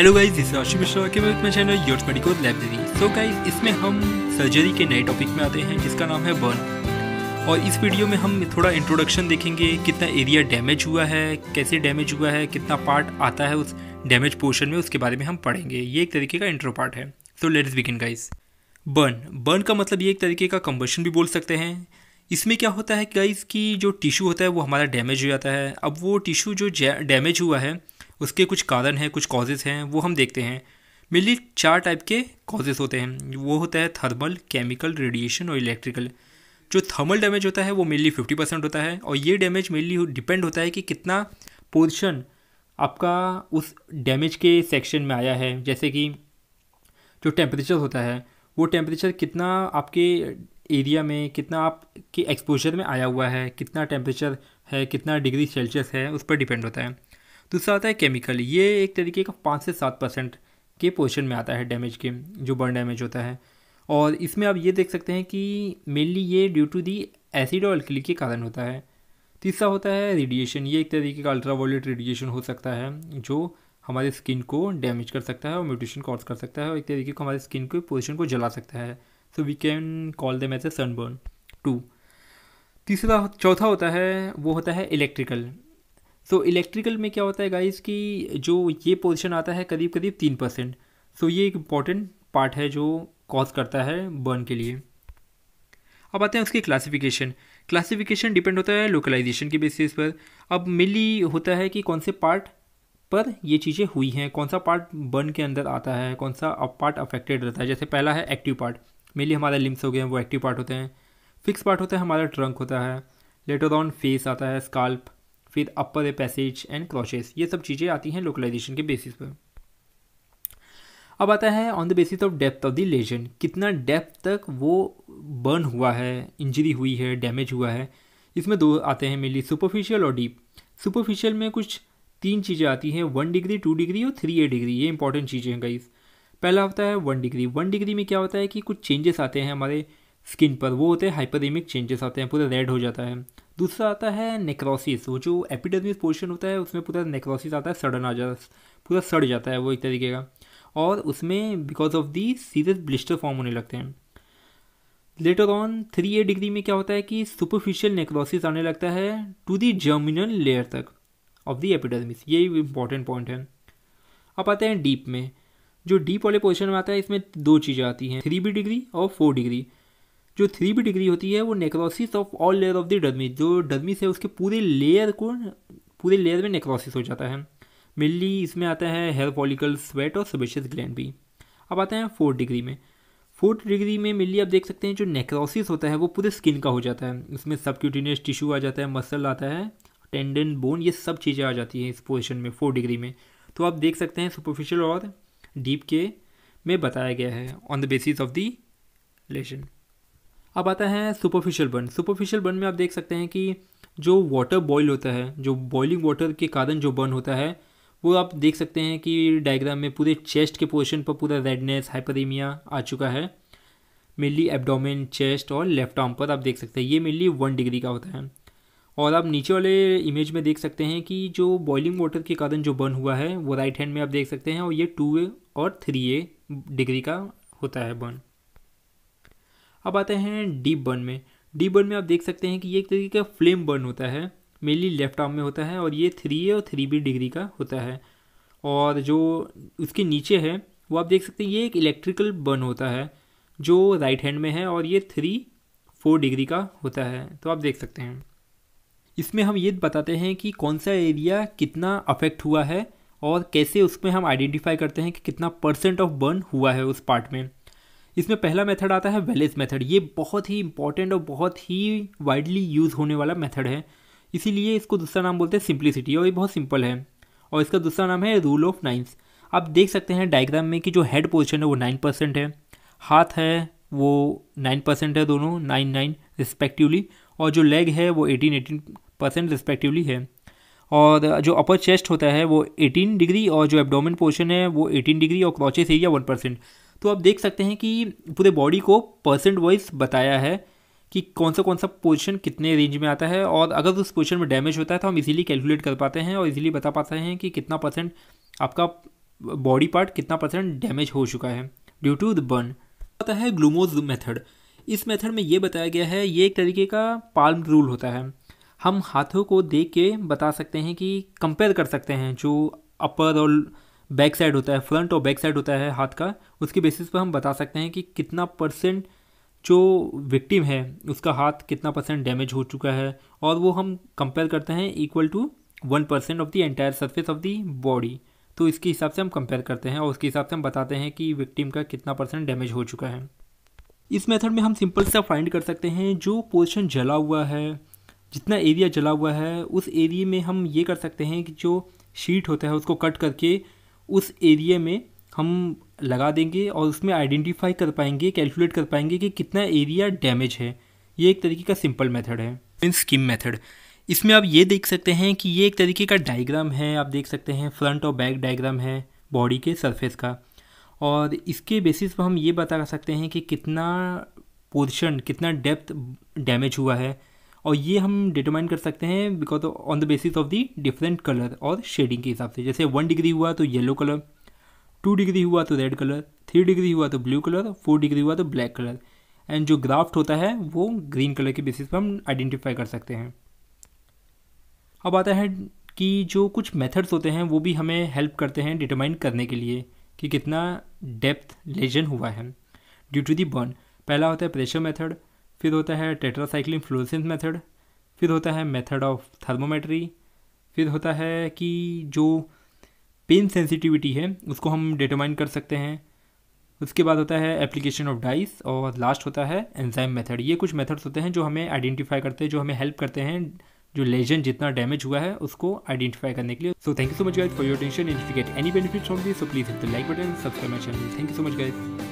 hello guys इस राशि मिश्रा के मैं channel your medical library so guys इसमें हम सर्जरी के नए टॉपिक में आते हैं जिसका नाम है बर्न और इस वीडियो में हम थोड़ा इंट्रोडक्शन देखेंगे कितना एरिया डैमेज हुआ है कैसे डैमेज हुआ है कितना पार्ट आता है उस डैमेज पोर्शन में उसके बारे में हम पढ़ेंगे ये एक तरीके का इंट्रो पार्ट है so let's begin guys burn burn का मतलब ये एक तरीके का कम्बर्शन भी बोल सकते हैं इसमें क्या होता है गाइज़ की जो टिश्यू होता है वो हमारा डैमेज हो जाता है अब वो टिश्यू जो डैमेज हुआ है उसके कुछ कारण हैं कुछ कॉजेज़ हैं वो हम देखते हैं मेनली चार टाइप के कॉजेज़ होते हैं वो होता है थर्मल केमिकल रेडिएशन और इलेक्ट्रिकल जो थर्मल डैमेज होता है वो मेनली फिफ्टी परसेंट होता है और ये डैमेज मेनली डिपेंड होता है कि कितना पोर्शन आपका उस डैमेज के सेक्शन में आया है जैसे कि जो टेम्परेचर होता है वो टेम्परेचर कितना आपके एरिया में कितना आपके एक्सपोजर में आया हुआ है कितना टेम्परेचर है कितना डिग्री सेल्सियस है उस पर डिपेंड होता है दूसरा आता है केमिकल ये एक तरीके का पाँच से सात परसेंट के पोर्शन में आता है डैमेज के जो बर्न डैमेज होता है और इसमें आप ये देख सकते हैं कि मेनली ये ड्यू टू दी एसिड और अल्कली के कारण होता है तीसरा होता है रेडिएशन ये एक तरीके का अल्ट्रा वायलेट रेडिएशन हो सकता है जो हमारे स्किन को डैमेज कर सकता है और म्यूटेशन कॉज कर सकता है और एक तरीके को हमारे स्किन के पोजिशन को जला सकता है so we can call the message sunburn two तीसरा चौथा होता है वो होता है इलेक्ट्रिकल सो तो इलेक्ट्रिकल में क्या होता है गाइस कि जो ये पोजीशन आता है करीब करीब तीन परसेंट सो तो ये एक इम्पॉर्टेंट पार्ट है जो कॉज करता है बर्न के लिए अब आते हैं उसके क्लासिफिकेशन क्लासिफिकेशन डिपेंड होता है लोकलाइजेशन के बेसिस पर अब मेनली होता है कि कौन से पार्ट पर ये चीज़ें हुई हैं कौन सा पार्ट बर्न के अंदर आता है कौन सा पार्ट अफेक्टेड रहता है जैसे पहला है एक्टिव पार्ट मेनली हमारे लिम्स हो गए हैं वो एक्टिव पार्ट होते हैं फिक्स पार्ट होता है हमारा ट्रंक होता है लेटर ऑन फेस आता है स्काल्प फिर अपर ए पैसेज एंड क्रॉचेस ये सब चीज़ें आती हैं लोकलाइजेशन के बेसिस पर अब आता है on the basis of depth of the lesion कितना डेप्थ तक वो बर्न हुआ है इंजरी हुई है डैमेज हुआ है इसमें दो आते हैं मेनली सुपरफिशियल और डीप सुपरफिशियल में कुछ तीन चीज़ें आती हैं वन डिग्री टू डिग्री और थ्री ए डिग्री ये इंपॉर्टेंट चीज़ें हैं गाइस पहला होता है वन डिग्री वन डिग्री में क्या होता है कि कुछ चेंजेस आते हैं हमारे स्किन पर वो होते हैं हाइपरेमिक चेंजेस आते हैं पूरा रेड हो जाता है दूसरा आता है नेक्रोसिस वो जो एपिडर्मिस पोर्शन होता है उसमें पूरा नेक्रोसिस आता है सड़न आ जाता पूरा सड़ जाता है वो एक तरीके का और उसमें because of the serious blister form होने लगते हैं later on three A degree में क्या होता है कि सुपरफिशियल नेक्रोसिस आने लगता है टू दी जर्मिनल लेयर तक ऑफ दी एपिडर्मिस ये इंपॉर्टेंट पॉइंट है अब आते हैं डीप में जो डीप वाले पोर्शन में आता है इसमें दो चीज़ें आती हैं थ्री बी डिग्री और फोर डिग्री जो थ्री भी डिग्री होती है वो necrosis of all layer of the dermis जो डर्मी है उसके पूरे लेयर को पूरे लेयर में नेक्रोसिस हो जाता है मेनली इसमें आता है हेयर फॉलिकल स्वेट और सबेशियस ग्लैंड भी अब आते हैं फोर्थ डिग्री में फोर्थ डिग्री में मेनली आप देख सकते हैं जो नेक्रोसिस होता है वो पूरे स्किन का हो जाता है उसमें सबक्यूटिनियस टिश्यू आ जाता है मसल आता है टेंडन बोन ये सब चीज़ें आ जाती हैं इस पोजिशन में फोर डिग्री में तो आप देख सकते हैं सुपरफिशियल और डीप के में बताया गया है on the basis of the lesion अब आता है सुपरफिशियल बर्न सुपरफिशियल बर्न में आप देख सकते हैं कि जो वाटर बॉयल होता है जो बॉइलिंग वाटर के कारण जो बर्न होता है वो आप देख सकते हैं कि डायग्राम में पूरे चेस्ट के पोर्शन पर पूरा रेडनेस हाइपरीमिया आ चुका है मेनली एबडोमिन चेस्ट और लेफ्ट आर्म पर आप देख सकते हैं ये मेनली वन डिग्री का होता है और आप नीचे वाले इमेज में देख सकते हैं कि जो बॉइलिंग वाटर के कारण जो बर्न हुआ है वो राइट हैंड में आप देख सकते हैं और ये टू और थ्री ए डिग्री का होता है बर्न अब आते हैं डीप बर्न में डीप बर्न में आप देख सकते हैं कि ये एक तरीके का फ्लेम बर्न होता है मेनली लेफ्ट आर्म में होता है और ये थ्री ए और थ्री बी डिग्री का होता है और जो उसके नीचे है वो आप देख सकते हैं ये एक इलेक्ट्रिकल बर्न होता है जो राइट हैंड में है और ये थ्री फोर डिग्री का होता है तो आप देख सकते हैं इसमें हम ये बताते हैं कि कौन सा एरिया कितना अफेक्ट हुआ है और कैसे उसमें हम आइडेंटिफाई करते हैं कि कितना परसेंट ऑफ बर्न हुआ है उस पार्ट में इसमें पहला मेथड आता है वेलेस मेथड ये बहुत ही इंपॉर्टेंट और बहुत ही वाइडली यूज़ होने वाला मेथड है इसीलिए इसको दूसरा नाम बोलते हैं सिंप्लिसिटी और ये बहुत सिंपल है और इसका दूसरा नाम है रूल ऑफ नाइन्स आप देख सकते हैं डायग्राम में कि जो हेड पोजिशन है वो नाइन परसेंट है हाथ है वो नाइन परसेंट है दोनों नाइन नाइन रिस्पेक्टिवली और जो लेग है वो एटीन एटीन परसेंट रिस्पेक्टिवली है और जो अपर चेस्ट होता है वो 18 डिग्री और जो एबडोमिन पोर्शन है वो 18 डिग्री और क्रॉचेस एरिया 1 परसेंट तो आप देख सकते हैं कि पूरे बॉडी को परसेंट वाइज बताया है कि कौन सा कौन सा पोजिशन कितने रेंज में आता है और अगर उस पोजिशन में डैमेज होता है तो हम इजीली कैलकुलेट कर पाते हैं और इजीली बता पाते हैं कि कितना परसेंट आपका बॉडी पार्ट कितना परसेंट डैमेज हो चुका है ड्यू टू द बर्न पता है ग्लूमोज मेथड इस मेथड में ये बताया गया है ये एक तरीके का पाल रूल होता है हम हाथों को देख के बता सकते हैं कि कंपेयर कर सकते हैं जो अपर और बैक साइड होता है फ्रंट और बैक साइड होता है हाथ का उसके बेसिस पर हम बता सकते हैं कि कितना परसेंट जो विक्टिम है उसका हाथ कितना परसेंट डैमेज हो चुका है और वो हम कंपेयर करते हैं equal to one percent of the entire surface of the body तो इसके हिसाब से हम कंपेयर करते हैं और उसके हिसाब से हम बताते हैं कि विक्टिम का कितना परसेंट डैमेज हो चुका है इस मेथड में हम सिंपल सा फाइंड कर सकते हैं जो पोर्शन जला हुआ है जितना एरिया जला हुआ है उस एरिए में हम ये कर सकते हैं कि जो शीट होता है उसको कट करके उस एरिया में हम लगा देंगे और उसमें आइडेंटिफाई कर पाएंगे कैलकुलेट कर पाएंगे कि कितना एरिया डैमेज है ये एक तरीके का सिंपल मेथड है इन स्कीम मेथड इसमें आप ये देख सकते हैं कि ये एक तरीके का डायग्राम है आप देख सकते हैं फ्रंट और बैक डायग्राम है बॉडी के सरफेस का और इसके बेसिस पर हम ये बता सकते हैं कि कितना पोर्शन कितना डेप्थ डैमेज हुआ है और ये हम डिटरमाइन कर सकते हैं because on the basis of the different colour और शेडिंग के हिसाब से जैसे वन डिग्री हुआ तो येलो कलर टू डिग्री हुआ तो रेड कलर थ्री डिग्री हुआ तो ब्लू कलर फोर डिग्री हुआ तो ब्लैक कलर एंड जो ग्राफ्ट होता है वो ग्रीन कलर के बेसिस पर हम आइडेंटिफाई कर सकते हैं अब आता है कि जो कुछ मेथड्स होते हैं वो भी हमें हेल्प करते हैं डिटरमाइन करने के लिए कि कितना डेप्थ लेजन हुआ है ड्यू टू दी बर्न पहला होता है प्रेशर मेथड फिर होता है टेट्रासाइक्लिन फ्लोरसेंस मेथड फिर होता है मेथड ऑफ थर्मोमेट्री फिर होता है कि जो पेन सेंसिटिविटी है उसको हम डिटरमाइन कर सकते हैं उसके बाद होता है एप्लीकेशन ऑफ डाइस और लास्ट होता है एंजाइम मेथड ये कुछ मेथड्स होते हैं जो हमें आइडेंटिफाई करते हैं जो हमें हेल्प करते हैं जो लेजन जितना डैमेज हुआ है उसको आइडेंटिफाई करने के लिए so thank you so much guys for your tension if you get any benefit from this so please hit the like button subscribe my channel thank you so much guys